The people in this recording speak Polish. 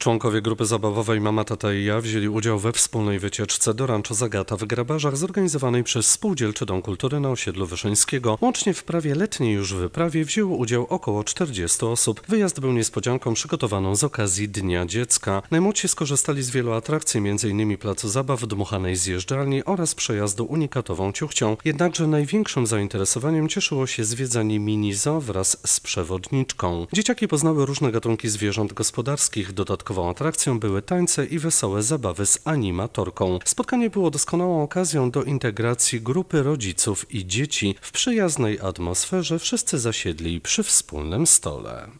Członkowie grupy zabawowej Mama, Tata i ja wzięli udział we wspólnej wycieczce do Rancho Zagata w Grabarzach zorganizowanej przez Spółdzielczy Dom Kultury na osiedlu Wyszyńskiego. Łącznie w prawie letniej już wyprawie wzięło udział około 40 osób. Wyjazd był niespodzianką przygotowaną z okazji Dnia Dziecka. Najmłodsi skorzystali z wielu atrakcji, m.in. placu zabaw, dmuchanej zjeżdżalni oraz przejazdu unikatową ciuchcią. Jednakże największym zainteresowaniem cieszyło się zwiedzanie mini wraz z przewodniczką. Dzieciaki poznały różne gatunki zwierząt gospodarskich, dodatkowo Dodatkową atrakcją były tańce i wesołe zabawy z animatorką. Spotkanie było doskonałą okazją do integracji grupy rodziców i dzieci. W przyjaznej atmosferze wszyscy zasiedli przy wspólnym stole.